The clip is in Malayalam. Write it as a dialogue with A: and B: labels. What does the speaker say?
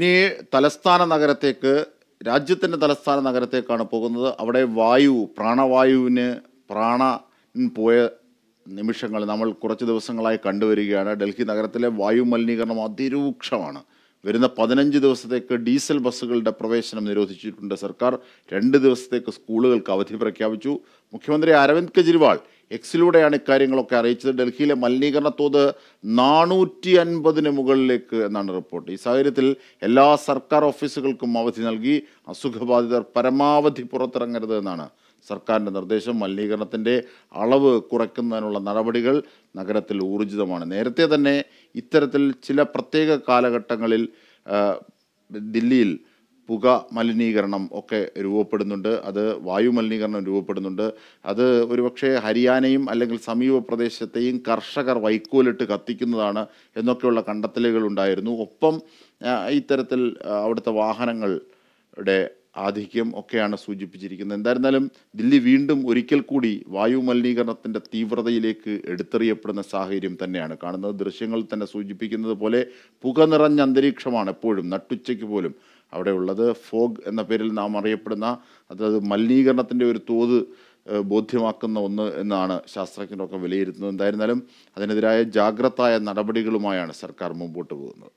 A: ഇനി തലസ്ഥാന നഗരത്തേക്ക് രാജ്യത്തിൻ്റെ തലസ്ഥാന നഗരത്തേക്കാണ് പോകുന്നത് അവിടെ വായു പ്രാണവായുവിന് പ്രാണ പോയ നിമിഷങ്ങൾ നമ്മൾ കുറച്ച് ദിവസങ്ങളായി കണ്ടുവരികയാണ് ഡൽഹി നഗരത്തിലെ വായു മലിനീകരണം അതിരൂക്ഷമാണ് വരുന്ന പതിനഞ്ച് ദിവസത്തേക്ക് ഡീസൽ ബസ്സുകളുടെ പ്രവേശനം നിരോധിച്ചിട്ടുണ്ട് സർക്കാർ രണ്ട് ദിവസത്തേക്ക് സ്കൂളുകൾക്ക് അവധി പ്രഖ്യാപിച്ചു മുഖ്യമന്ത്രി അരവിന്ദ് കെജ്രിവാൾ എക്സിലൂടെയാണ് ഇക്കാര്യങ്ങളൊക്കെ അറിയിച്ചത് ഡൽഹിയിലെ മലിനീകരണ തോത് നാനൂറ്റി അൻപതിന് മുകളിലേക്ക് എന്നാണ് റിപ്പോർട്ട് ഈ സാഹചര്യത്തിൽ എല്ലാ സർക്കാർ ഓഫീസുകൾക്കും അവധി നൽകി അസുഖബാധിതർ പരമാവധി പുറത്തിറങ്ങരുത് എന്നാണ് സർക്കാരിൻ്റെ നിർദ്ദേശം മലിനീകരണത്തിൻ്റെ അളവ് കുറയ്ക്കുന്നതിനുള്ള നടപടികൾ നഗരത്തിൽ ഊർജിതമാണ് നേരത്തെ തന്നെ ഇത്തരത്തിൽ ചില പ്രത്യേക കാലഘട്ടങ്ങളിൽ ദില്ലിയിൽ പുക മലിനീകരണം ഒക്കെ രൂപപ്പെടുന്നുണ്ട് അത് വായുമലിനീകരണം മലിനീകരണം രൂപപ്പെടുന്നുണ്ട് അത് ഒരുപക്ഷെ ഹരിയാനയും അല്ലെങ്കിൽ സമീപ പ്രദേശത്തെയും കർഷകർ വൈക്കോലിട്ട് കത്തിക്കുന്നതാണ് എന്നൊക്കെയുള്ള കണ്ടെത്തലുകൾ ഉണ്ടായിരുന്നു ഒപ്പം ഇത്തരത്തിൽ അവിടുത്തെ വാഹനങ്ങളുടെ ആധിക്യം ഒക്കെയാണ് സൂചിപ്പിച്ചിരിക്കുന്നത് എന്തായിരുന്നാലും ദില്ലി വീണ്ടും ഒരിക്കൽ കൂടി വായു മലിനീകരണത്തിൻ്റെ തീവ്രതയിലേക്ക് എടുത്തെറിയപ്പെടുന്ന സാഹചര്യം തന്നെയാണ് കാണുന്നത് ദൃശ്യങ്ങൾ തന്നെ സൂചിപ്പിക്കുന്നത് പോലെ പുക നിറഞ്ഞ അന്തരീക്ഷമാണ് എപ്പോഴും നട്ടുച്ചയ്ക്ക് പോലും അവിടെ ഉള്ളത് ഫോഗ് എന്ന പേരിൽ നാം അറിയപ്പെടുന്ന അതായത് മലിനീകരണത്തിൻ്റെ ഒരു തോത് ബോധ്യമാക്കുന്ന ഒന്ന് എന്നാണ് ശാസ്ത്രജ്ഞരൊക്കെ വിലയിരുത്തുന്നത് എന്തായിരുന്നാലും അതിനെതിരായ ജാഗ്രതായ നടപടികളുമായാണ് സർക്കാർ മുമ്പോട്ട് പോകുന്നത്